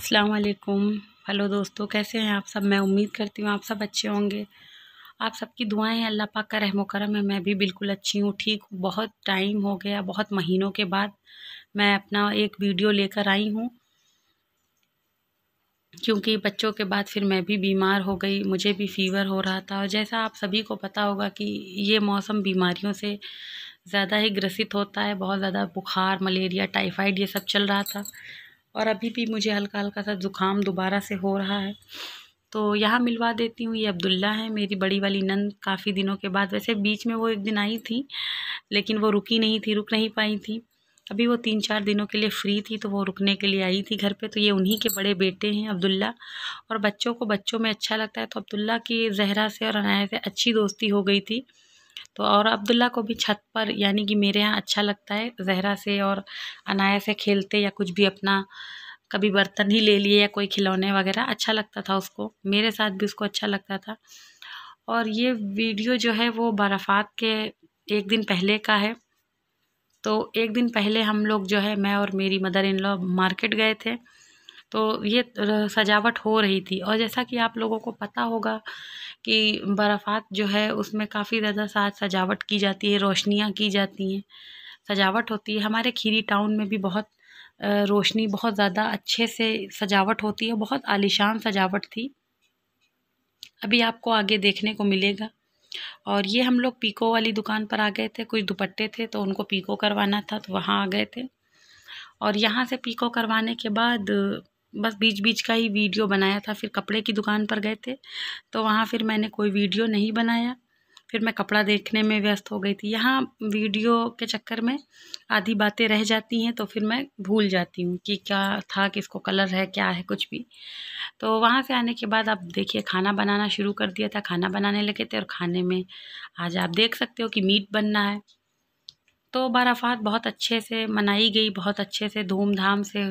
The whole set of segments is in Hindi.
असलकुम हेलो दोस्तों कैसे हैं आप सब मैं उम्मीद करती हूँ आप सब अच्छे होंगे आप सबकी दुआएं हैं अल्लाह पाक का रहम करम है मैं भी बिल्कुल अच्छी हूँ ठीक हूँ बहुत टाइम हो गया बहुत महीनों के बाद मैं अपना एक वीडियो लेकर आई हूँ क्योंकि बच्चों के बाद फिर मैं भी बीमार हो गई मुझे भी फ़ीवर हो रहा था और जैसा आप सभी को पता होगा कि ये मौसम बीमारियों से ज़्यादा ही ग्रसित होता है बहुत ज़्यादा बुखार मलेरिया टाइफाइड ये सब चल रहा था और अभी भी मुझे हल्का हल्का सा ज़ुकाम दोबारा से हो रहा है तो यहाँ मिलवा देती हूँ ये अब्दुल्ला है मेरी बड़ी वाली नंद काफ़ी दिनों के बाद वैसे बीच में वो एक दिन आई थी लेकिन वो रुकी नहीं थी रुक नहीं पाई थी अभी वो तीन चार दिनों के लिए फ़्री थी तो वो रुकने के लिए आई थी घर पे तो ये उन्हीं के बड़े बेटे हैं अब्दुल्ला और बच्चों को बच्चों में अच्छा लगता है तो अब्दुल्ला की जहरा से और अनाया से अच्छी दोस्ती हो गई थी तो और अब्दुल्ला को भी छत पर यानी कि मेरे यहाँ अच्छा लगता है जहरा से और अनाया से खेलते या कुछ भी अपना कभी बर्तन ही ले लिए या कोई खिलौने वगैरह अच्छा लगता था उसको मेरे साथ भी उसको अच्छा लगता था और ये वीडियो जो है वो बर्फात के एक दिन पहले का है तो एक दिन पहले हम लोग जो है मैं और मेरी मदर इन लॉ मार्केट गए थे तो ये सजावट हो रही थी और जैसा कि आप लोगों को पता होगा कि बर्फ़ात जो है उसमें काफ़ी ज़्यादा साज सजावट की जाती है रोशनियाँ की जाती हैं सजावट होती है हमारे खीरी टाउन में भी बहुत रोशनी बहुत ज़्यादा अच्छे से सजावट होती है बहुत आलिशान सजावट थी अभी आपको आगे देखने को मिलेगा और ये हम लोग पीको वाली दुकान पर आ गए थे कुछ दुपट्टे थे तो उनको पीको करवाना था तो वहाँ आ गए थे और यहाँ से पीको करवाने के बाद बस बीच बीच का ही वीडियो बनाया था फिर कपड़े की दुकान पर गए थे तो वहाँ फिर मैंने कोई वीडियो नहीं बनाया फिर मैं कपड़ा देखने में व्यस्त हो गई थी यहाँ वीडियो के चक्कर में आधी बातें रह जाती हैं तो फिर मैं भूल जाती हूँ कि क्या था किसको कलर है क्या है कुछ भी तो वहाँ से आने के बाद आप देखिए खाना बनाना शुरू कर दिया था खाना बनाने लगे थे और खाने में आज आप देख सकते हो कि मीट बनना है तो बारफात बहुत अच्छे से मनाई गई बहुत अच्छे से धूमधाम से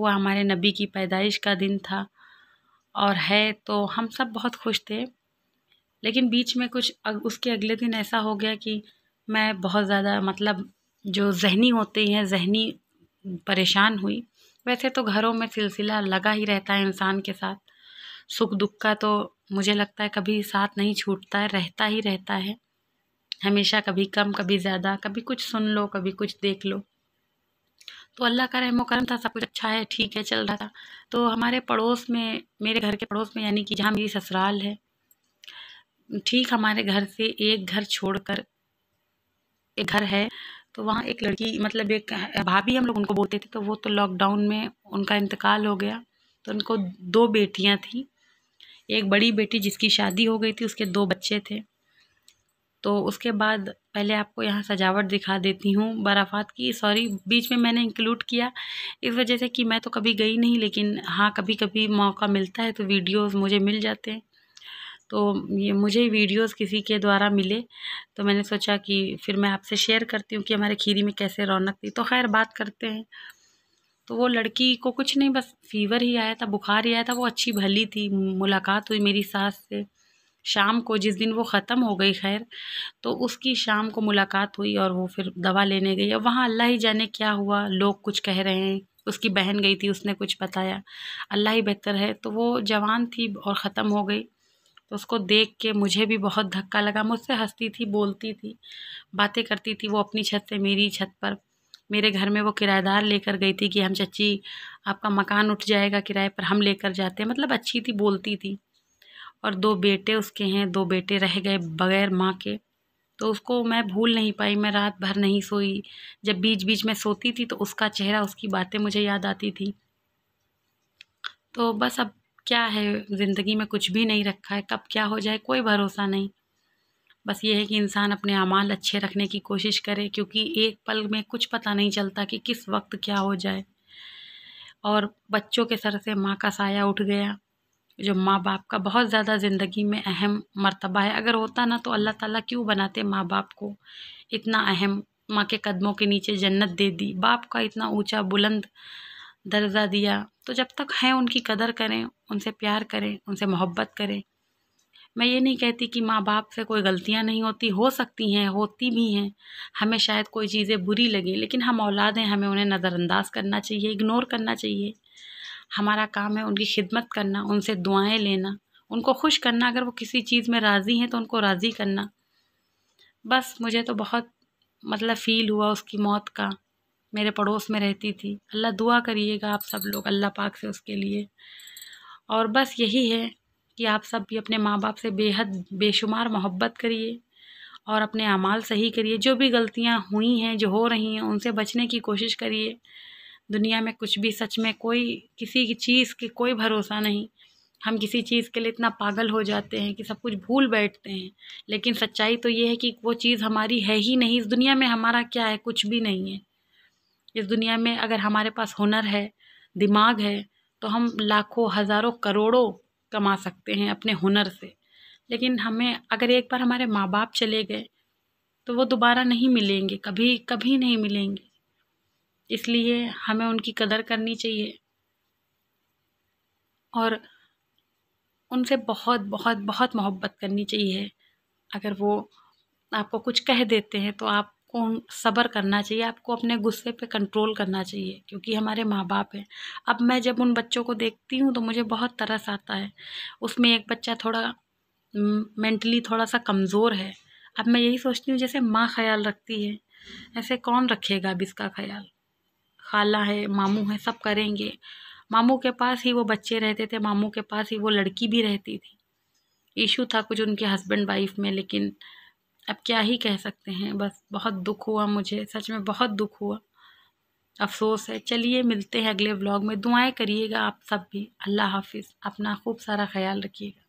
हुआ हमारे नबी की पैदाइश का दिन था और है तो हम सब बहुत खुश थे लेकिन बीच में कुछ अग, उसके अगले दिन ऐसा हो गया कि मैं बहुत ज़्यादा मतलब जो जहनी होते हैं जहनी परेशान हुई वैसे तो घरों में सिलसिला लगा ही रहता है इंसान के साथ सुख दुख का तो मुझे लगता है कभी साथ नहीं छूटता है रहता ही रहता है हमेशा कभी कम कभी ज़्यादा कभी कुछ सुन लो कभी कुछ देख लो तो अल्लाह का रहमो करम था सब कुछ अच्छा है ठीक है चल रहा था तो हमारे पड़ोस में मेरे घर के पड़ोस में यानी कि जहाँ मेरी ससुराल है ठीक हमारे घर से एक घर छोड़कर एक घर है तो वहाँ एक लड़की मतलब एक भाभी हम लोग उनको बोलते थे तो वो तो लॉकडाउन में उनका इंतकाल हो गया तो उनको दो बेटियाँ थीं एक बड़ी बेटी जिसकी शादी हो गई थी उसके दो बच्चे थे तो उसके बाद पहले आपको यहाँ सजावट दिखा देती हूँ बराफात की सॉरी बीच में मैंने इंक्लूड किया इस वजह से कि मैं तो कभी गई नहीं लेकिन हाँ कभी कभी मौका मिलता है तो वीडियोस मुझे मिल जाते हैं तो ये मुझे वीडियोस किसी के द्वारा मिले तो मैंने सोचा कि फिर मैं आपसे शेयर करती हूँ कि हमारे खीरी में कैसे रौनक थी तो खैर बात करते हैं तो वो लड़की को कुछ नहीं बस फीवर ही आया था बुखार ही आया था वो अच्छी भली थी मुलाकात हुई मेरी सास से शाम को जिस दिन वो ख़त्म हो गई खैर तो उसकी शाम को मुलाकात हुई और वो फिर दवा लेने गई और वहाँ अल्लाह ही जाने क्या हुआ लोग कुछ कह रहे हैं उसकी बहन गई थी उसने कुछ बताया अल्लाह ही बेहतर है तो वो जवान थी और ख़त्म हो गई तो उसको देख के मुझे भी बहुत धक्का लगा मुझसे हंसती थी बोलती थी बातें करती थी वो अपनी छत से मेरी छत पर मेरे घर में वो किराएदार लेकर गई थी कि हम चची आपका मकान उठ जाएगा किराए पर हम लेकर जाते हैं मतलब अच्छी थी बोलती थी और दो बेटे उसके हैं दो बेटे रह गए बगैर माँ के तो उसको मैं भूल नहीं पाई मैं रात भर नहीं सोई जब बीच बीच में सोती थी तो उसका चेहरा उसकी बातें मुझे याद आती थी तो बस अब क्या है ज़िंदगी में कुछ भी नहीं रखा है कब क्या हो जाए कोई भरोसा नहीं बस ये है कि इंसान अपने अमाल अच्छे रखने की कोशिश करे क्योंकि एक पल में कुछ पता नहीं चलता कि किस वक्त क्या हो जाए और बच्चों के सर से माँ का साया उठ गया जो माँ बाप का बहुत ज़्यादा ज़िंदगी में अहम मरतबा है अगर होता ना तो अल्लाह ताला क्यों बनाते माँ बाप को इतना अहम माँ के कदमों के नीचे जन्नत दे दी बाप का इतना ऊंचा बुलंद दर्जा दिया तो जब तक हैं उनकी कदर करें उनसे प्यार करें उनसे मोहब्बत करें मैं ये नहीं कहती कि माँ बाप से कोई गलतियाँ नहीं होती हो सकती हैं होती भी हैं हमें शायद कोई चीज़ें बुरी लगें लेकिन हम औलाद हैं हमें उन्हें नज़रअंदाज करना चाहिए इग्नोर करना चाहिए हमारा काम है उनकी खिदमत करना उनसे दुआएं लेना उनको खुश करना अगर वो किसी चीज़ में राज़ी हैं तो उनको राज़ी करना बस मुझे तो बहुत मतलब फ़ील हुआ उसकी मौत का मेरे पड़ोस में रहती थी अल्लाह दुआ करिएगा आप सब लोग अल्लाह पाक से उसके लिए और बस यही है कि आप सब भी अपने माँ बाप से बेहद बेशुमार मोहब्बत करिए और अपने अमाल सही करिए जो भी गलतियाँ हुई हैं जो हो रही हैं उनसे बचने की कोशिश करिए दुनिया में कुछ भी सच में कोई किसी की चीज़ की कोई भरोसा नहीं हम किसी चीज़ के लिए इतना पागल हो जाते हैं कि सब कुछ भूल बैठते हैं लेकिन सच्चाई तो ये है कि वो चीज़ हमारी है ही नहीं इस दुनिया में हमारा क्या है कुछ भी नहीं है इस दुनिया में अगर हमारे पास हुनर है दिमाग है तो हम लाखों हज़ारों करोड़ों कमा सकते हैं अपने हुनर से लेकिन हमें अगर एक बार हमारे माँ बाप चले गए तो वो दोबारा नहीं मिलेंगे कभी कभी नहीं मिलेंगे इसलिए हमें उनकी कदर करनी चाहिए और उनसे बहुत बहुत बहुत मोहब्बत करनी चाहिए अगर वो आपको कुछ कह देते हैं तो आपको सब्र करना चाहिए आपको अपने गुस्से पे कंट्रोल करना चाहिए क्योंकि हमारे माँ बाप हैं अब मैं जब उन बच्चों को देखती हूँ तो मुझे बहुत तरस आता है उसमें एक बच्चा थोड़ा मेंटली थोड़ा सा कमज़ोर है अब मैं यही सोचती हूँ जैसे माँ ख्याल रखती है ऐसे कौन रखेगा अब इसका ख्याल खाला है मामू है सब करेंगे मामू के पास ही वो बच्चे रहते थे मामू के पास ही वो लड़की भी रहती थी ईशू था कुछ उनके हस्बैंड वाइफ में लेकिन अब क्या ही कह सकते हैं बस बहुत दुख हुआ मुझे सच में बहुत दुख हुआ अफसोस है चलिए मिलते हैं अगले व्लॉग में दुआएं करिएगा आप सब भी अल्लाह हाफिज़ अपना खूब सारा ख्याल रखिएगा